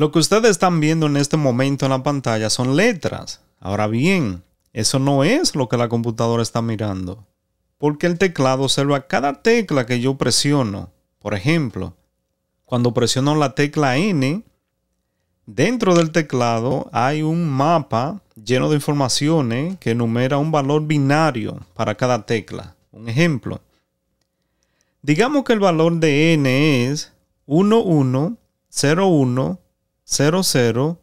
Lo que ustedes están viendo en este momento en la pantalla son letras. Ahora bien, eso no es lo que la computadora está mirando, porque el teclado observa cada tecla que yo presiono. Por ejemplo, cuando presiono la tecla N, dentro del teclado hay un mapa lleno de informaciones que enumera un valor binario para cada tecla. Un ejemplo. Digamos que el valor de N es 1101 0010.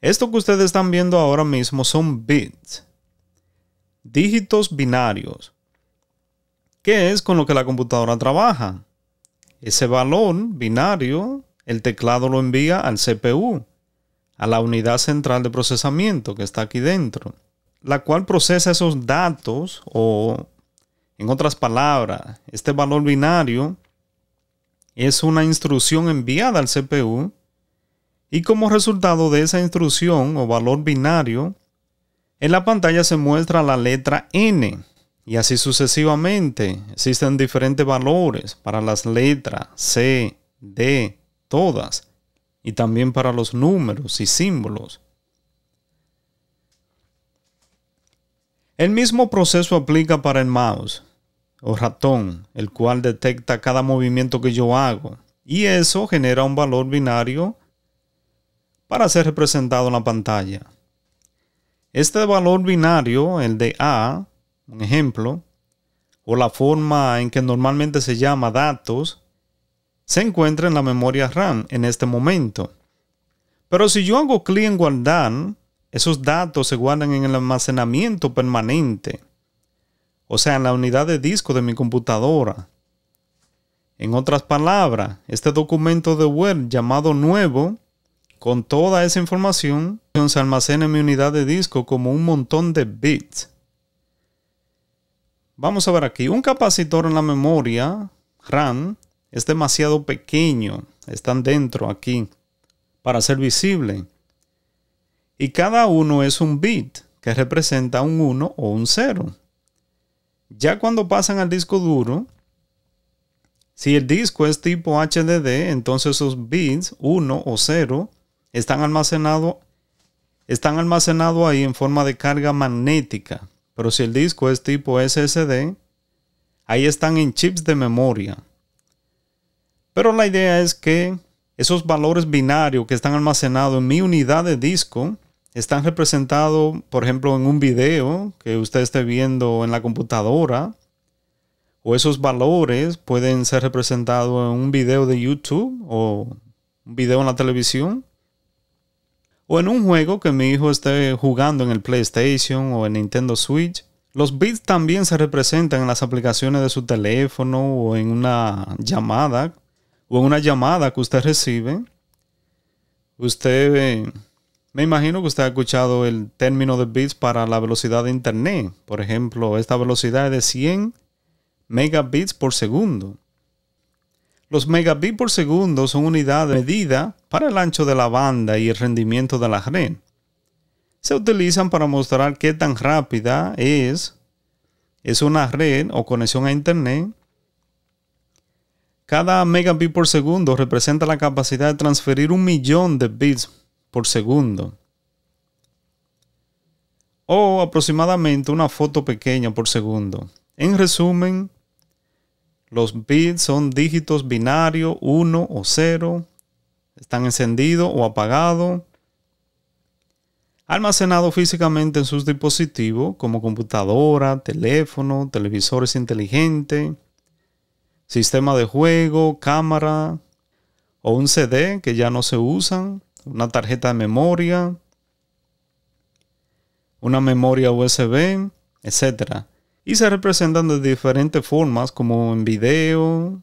Esto que ustedes están viendo ahora mismo son bits, dígitos binarios, ¿Qué es con lo que la computadora trabaja. Ese valor binario, el teclado lo envía al CPU, a la unidad central de procesamiento que está aquí dentro, la cual procesa esos datos o, en otras palabras, este valor binario es una instrucción enviada al CPU y como resultado de esa instrucción o valor binario, en la pantalla se muestra la letra N y así sucesivamente. Existen diferentes valores para las letras C, D, todas y también para los números y símbolos. El mismo proceso aplica para el mouse o ratón, el cual detecta cada movimiento que yo hago. Y eso genera un valor binario para ser representado en la pantalla. Este valor binario, el de A, un ejemplo, o la forma en que normalmente se llama datos, se encuentra en la memoria RAM en este momento. Pero si yo hago clic en guardar, esos datos se guardan en el almacenamiento permanente o sea, en la unidad de disco de mi computadora. En otras palabras, este documento de Word llamado nuevo, con toda esa información, se almacena en mi unidad de disco como un montón de bits. Vamos a ver aquí, un capacitor en la memoria RAM es demasiado pequeño, están dentro aquí, para ser visible. Y cada uno es un bit, que representa un 1 o un 0. Ya cuando pasan al disco duro, si el disco es tipo HDD, entonces esos bits 1 o 0 están almacenados están almacenado ahí en forma de carga magnética. Pero si el disco es tipo SSD, ahí están en chips de memoria. Pero la idea es que esos valores binarios que están almacenados en mi unidad de disco están representados, por ejemplo, en un video que usted esté viendo en la computadora, o esos valores pueden ser representados en un video de YouTube o un video en la televisión, o en un juego que mi hijo esté jugando en el PlayStation o en Nintendo Switch. Los bits también se representan en las aplicaciones de su teléfono o en una llamada o en una llamada que usted recibe. Usted eh, me imagino que usted ha escuchado el término de bits para la velocidad de Internet. Por ejemplo, esta velocidad es de 100 megabits por segundo. Los megabits por segundo son unidades de medida para el ancho de la banda y el rendimiento de la red. Se utilizan para mostrar qué tan rápida es, es una red o conexión a Internet. Cada megabit por segundo representa la capacidad de transferir un millón de bits por segundo. O aproximadamente una foto pequeña por segundo. En resumen, los bits son dígitos binarios 1 o 0. Están encendidos o apagados. Almacenados físicamente en sus dispositivos como computadora, teléfono, televisores inteligentes, sistema de juego, cámara o un CD que ya no se usan una tarjeta de memoria, una memoria USB, etc. Y se representan de diferentes formas como en video,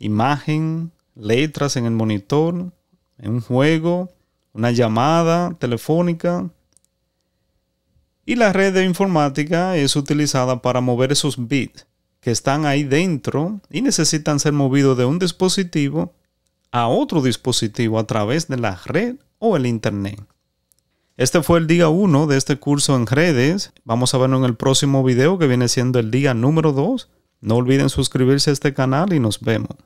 imagen, letras en el monitor, en un juego, una llamada telefónica. Y la red de informática es utilizada para mover esos bits que están ahí dentro y necesitan ser movidos de un dispositivo a otro dispositivo a través de la red o el Internet. Este fue el día 1 de este curso en redes. Vamos a verlo en el próximo video que viene siendo el día número 2. No olviden suscribirse a este canal y nos vemos.